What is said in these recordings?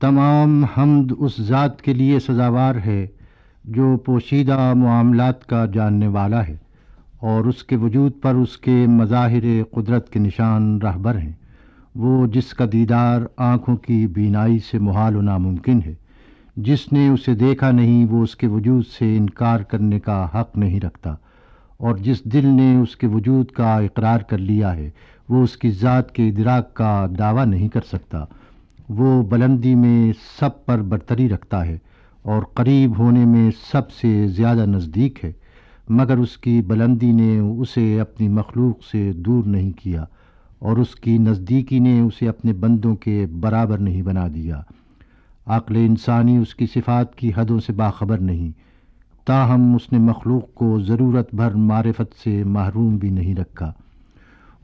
तमाम हमद उस ज़ात के लिए सजावार है जो पोशीदा मामलात का जानने वाला है और उसके वजूद पर उसके मज़ाहिर कुदरत के निशान रहबर हैं वो जिसका दीदार आँखों की बीनाई से मुहाल नामुमकिन है जिसने उसे देखा नहीं वो उसके वजूद से इनकार करने का हक़ नहीं रखता और जिस दिल ने उसके वजूद का इकरार कर लिया है वो उसकी ज़ात के इदराक का दावा नहीं कर सकता वो बुलंदी में सब पर बरतरी रखता है और करीब होने में सबसे ज़्यादा नज़दीक है मगर उसकी बुलंदी ने उसे अपनी मखलूक से दूर नहीं किया और उसकी नज़दीकी ने उसे अपने बंदों के बराबर नहीं बना दिया अक़ल इंसानी उसकी सिफात की हदों से बाखबर नहीं ताहम उसने मखलूक को ज़रूरत भर मारफत से महरूम भी नहीं रखा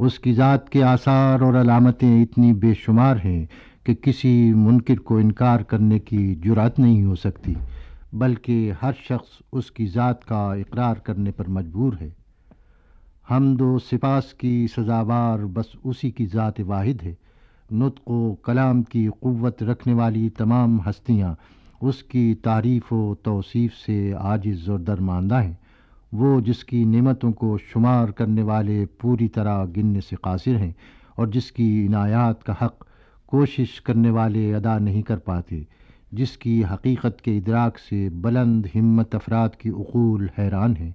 उसकी ज़ात के आसार और अलामतें इतनी बेशुमार हैं कि किसी मुनकर को इनकार करने की जुरात नहीं हो सकती बल्कि हर शख्स उसकी ज़ात का इकरार करने पर मजबूर है हम दो सिपास की सजावार बस उसी की ज़ात वाहिद है नुत को कलाम की क़वत रखने वाली तमाम हस्तियाँ उसकी तारीफ़ व तोसीफ़ से आजिज़ और दरमानदा हैं वो जिसकी नमतों को शुमार करने वाले पूरी तरह गिनने से कासिर हैं और जिसकी इनायात का हक़ कोशिश करने वाले अदा नहीं कर पाते जिसकी हकीकत के इदराक से बुलंद हिम्मत अफराद की अकूल हैरान हैं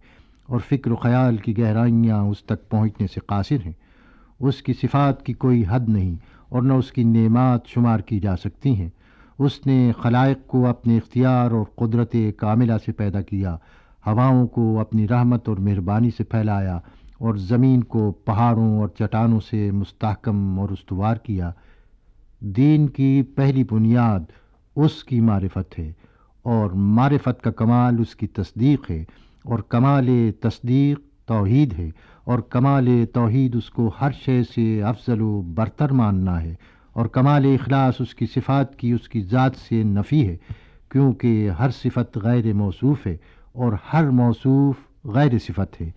और फ़िक्र ख्याल की गहराइयाँ उस तक पहुँचने से कासिर हैं उसकी सिफात की कोई हद नहीं और न उसकी नेमात शुमार की जा सकती हैं उसने खलाइक को अपने इख्तियार और कुदरत कामिला से पैदा किया हवाओं को अपनी रहमत और मेहरबानी से फैलाया और ज़मीन को पहाड़ों और चट्टानों से मुस्तकम और उसवार किया दीन की पहली बुनियाद उसकी मारफत है और मारफत का कमाल उसकी तस्दीक है और कमाल तस्दीक तोहद है और कमाल तोहद उसको हर शे से अफजल व बरतर मानना है और कमाल अखलास उसकी सिफात की उसकी ज़ात से नफ़ी है क्योंकि हर सिफत गैर मौसूफ़ है और हर मौसूफ़ गैर सिफत है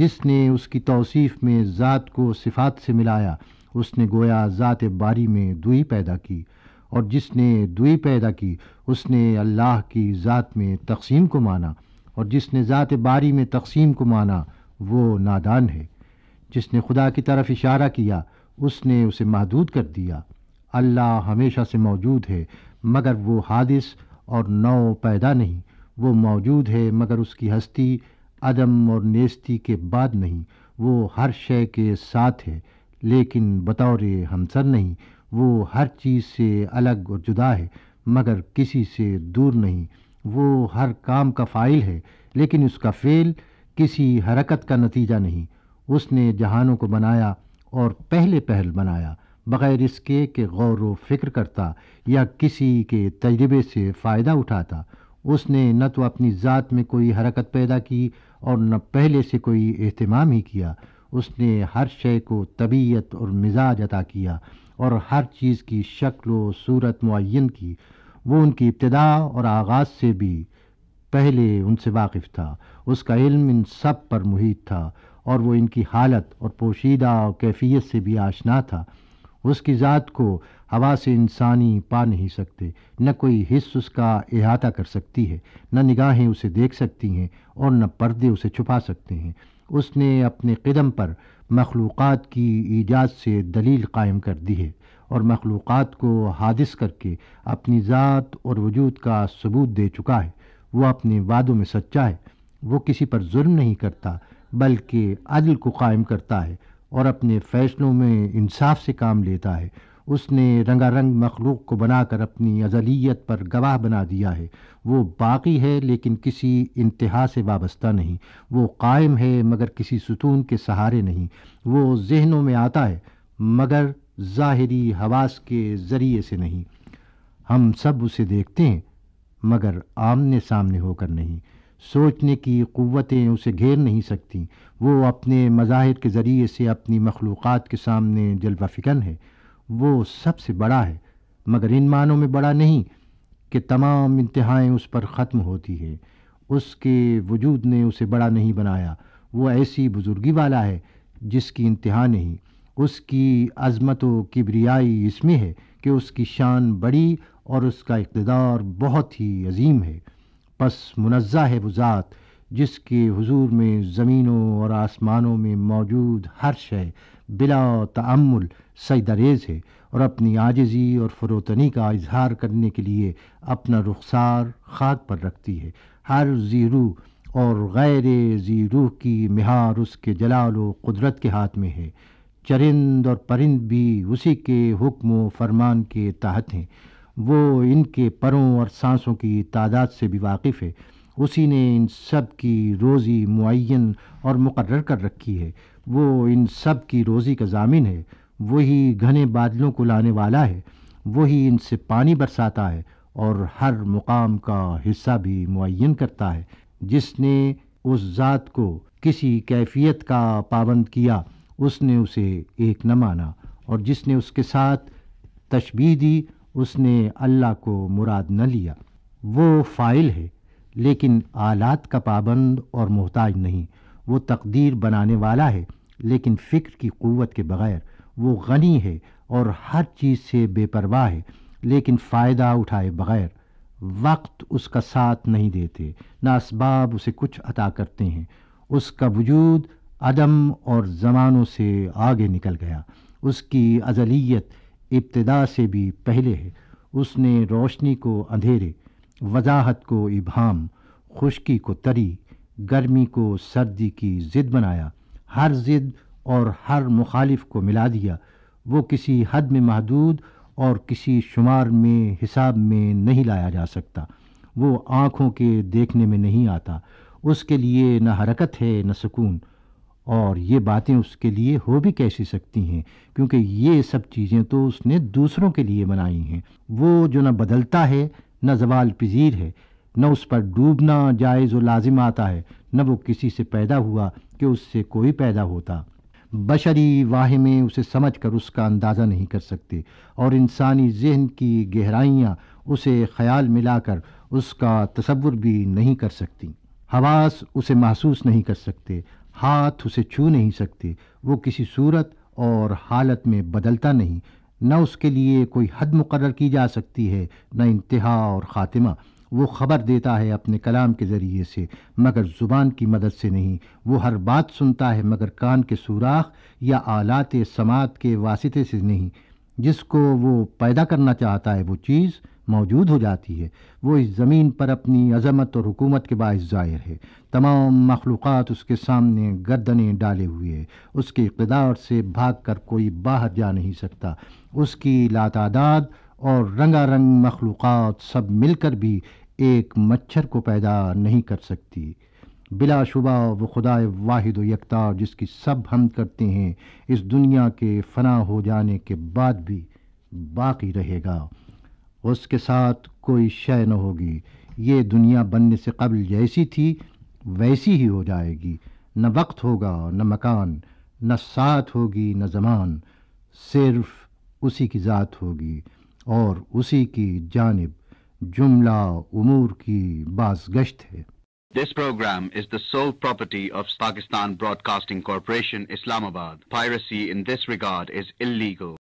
जिसने उसकी तोसीफ़ में ज़ात को सिफात से मिलाया उसने गोया ज़ात बारी में दुई पैदा की और जिसने दुई पैदा की उसने अल्लाह की ज़ात में तकसीम को माना और जिसने ज़ात बारी में तकसीम को माना वो नादान है जिसने खुदा की तरफ इशारा किया उसने उसे महदूद कर दिया अल्लाह हमेशा से मौजूद है मगर वो हादिस और नौ पैदा नहीं वो मौजूद है मगर उसकी हस्ती अदम और नेस्ती के बाद नहीं वो हर शय के साथ है लेकिन बतौर हमसर नहीं वो हर चीज़ से अलग और जुदा है मगर किसी से दूर नहीं वो हर काम का फ़ाइल है लेकिन उसका फ़ेल किसी हरकत का नतीजा नहीं उसने जहानों को बनाया और पहले पहल बनाया बग़ैर इसके कि गौर व फिक्र करता या किसी के तजर्बे से फ़ायदा उठाता उसने न तो अपनी ज़ात में कोई हरकत पैदा की और न पहले से कोई अहतमाम ही किया उसने हर शय को तबीयत और मिजाज अता किया और हर चीज़ की शक्ल व सूरत मुन की वो उनकी इब्तदा और आगाज़ से भी पहले उनसे वाकिफ़ था उसका इल्म इन सब पर मुहित था और वो इनकी हालत और पोशीदा और कैफियत से भी आशना था उसकी ज़ात को हवा से इंसानी पा नहीं सकते न कोई हिस्स उसका अहाता कर सकती है न निगाहें उसे देख सकती हैं और न पर्दे उसे छुपा सकते हैं उसने अपने कदम पर मखलूक़ की ईजाद से दलील कायम कर दी है और मखलूक़ात को हादिस करके अपनी ज़ात और वजूद का सबूत दे चुका है वो अपने वादों में सच्चा है वो किसी पर जुर्म नहीं करता बल्कि अदल को कायम करता है और अपने फ़ैसलों में इंसाफ से काम लेता है उसने रंगारंग मखलूक को बनाकर अपनी अजलियत पर गवाह बना दिया है वो बाकी है लेकिन किसी इंतहा से वाबस्ता नहीं वो कायम है मगर किसी सुतून के सहारे नहीं वो जहनों में आता है मगर ज़ाहरी हवास के ज़रिए से नहीं हम सब उसे देखते हैं मगर आमने सामने होकर नहीं सोचने की क़वतें उसे घेर नहीं सकती वो अपने मज़ाहिर के ज़रिए से अपनी मखलूक़ात के सामने जलवा फ़िकन है वो सबसे बड़ा है मगर इन मानों में बड़ा नहीं कि तमाम इंतहाएँ उस पर ख़त्म होती हैं उसके वजूद ने उसे बड़ा नहीं बनाया वो ऐसी बुज़ुर्गी वाला है जिसकी इंतहा नहीं उसकी अज़मत व किबरियाई इसमें है कि उसकी शान बड़ी और उसका इकतदार बहुत ही अजीम है बस मुनज़ा है वो ज़ात जिसके हजूर में ज़मीनों और आसमानों में मौजूद हर शय बिला तमुल सैदरेज है और अपनी आजजी और फरोतनी का इजहार करने के लिए अपना रुखसार खाक पर रखती है हर ज़ीरू और गैर ज़ीरू की मिहार उसके जलाल व कुदरत के हाथ में है चरिंद और परिंद भी उसी के हुक्म फरमान के तहत हैं वो इनके परों और सांसों की तादाद से भी वाकिफ़ है उसी ने इन सब की रोज़ी मुन और मुकर कर रखी है वो इन सब की रोज़ी का जामिन है वही घने बादलों को लाने वाला है वही इनसे पानी बरसाता है और हर मुकाम का हिस्सा भी मुन करता है जिसने उस ज़ात को किसी कैफियत का पाबंद किया उसने उसे एक न माना और जिसने उसके साथ तशबी दी उसने अल्लाह को मुराद न लिया वो फ़ाइल है लेकिन आलात का पाबंद और मोहताज नहीं वो तकदीर बनाने वाला है लेकिन फ़िक्र की क़वत के बग़ैर वो गनी है और हर चीज़ से बेपरवाह है लेकिन फ़ायदा उठाए बग़ैर वक्त उसका साथ नहीं देते ना इसबाब उसे कुछ अता करते हैं उसका वजूद अदम और ज़मानों से आगे निकल गया उसकी अजलीत इब्तदा से भी पहले है उसने रोशनी को अंधेरे वजाहत को इबाम खुशकी को तरी गर्मी को सर्दी की ज़िद बनाया हर ज़िद और हर मुखालिफ को मिला दिया वो किसी हद में महदूद और किसी शुमार में हिसाब में नहीं लाया जा सकता वो आँखों के देखने में नहीं आता उसके लिए न हरकत है न सुकून और ये बातें उसके लिए हो भी कैसी सकती हैं क्योंकि ये सब चीज़ें तो उसने दूसरों के लिए बनाई हैं वो जो न बदलता है न जवाल पजीर है न उस पर डूबना जायज़ व लाजिम आता है न वो किसी से पैदा हुआ कि उससे कोई पैदा होता बशरी वाह में उसे समझ कर उसका अंदाज़ा नहीं कर सकते और इंसानी जहन की गहराइयाँ उसे ख्याल मिलाकर उसका तस्वुर भी नहीं कर सकती हवास उसे महसूस नहीं कर सकते हाथ उसे छू नहीं सकते वो किसी सूरत और हालत में बदलता नहीं न उसके लिए कोई हद मुकर की जा सकती है न इंतहा और ख़ात्मा वो ख़बर देता है अपने कलाम के ज़रिए से मगर ज़ुबान की मदद से नहीं वो हर बात सुनता है मगर कान के सुराख या आलात समात के वास्ते से नहीं जिसको वो पैदा करना चाहता है वो चीज़ मौजूद हो जाती है वो इस ज़मीन पर अपनी अजमत और हुकूमत के बायस ज़ाहिर है तमाम मखलूक़ उसके सामने गर्दने डाले हुए है उसके इकदार से भाग कर कोई बाहर जा नहीं सकता उसकी लातादाद और रंगारंग मखलूक़ सब मिलकर भी एक मच्छर को पैदा नहीं कर सकती बिलाशुबा वो खुदाए वाहिद यकता जिसकी सब हम करते हैं इस दुनिया के फना हो जाने के बाद भी बाकी रहेगा उसके साथ कोई शय न होगी ये दुनिया बनने से कबल जैसी थी वैसी ही हो जाएगी न वक्त होगा न मकान न साथ होगी न जमान सिर्फ उसी की ज़ात होगी और उसी की जानब जुमला उमूर की बाजगश्त है This program is the sole property of Pakistan Broadcasting Corporation, Islamabad. Piracy in this regard is illegal.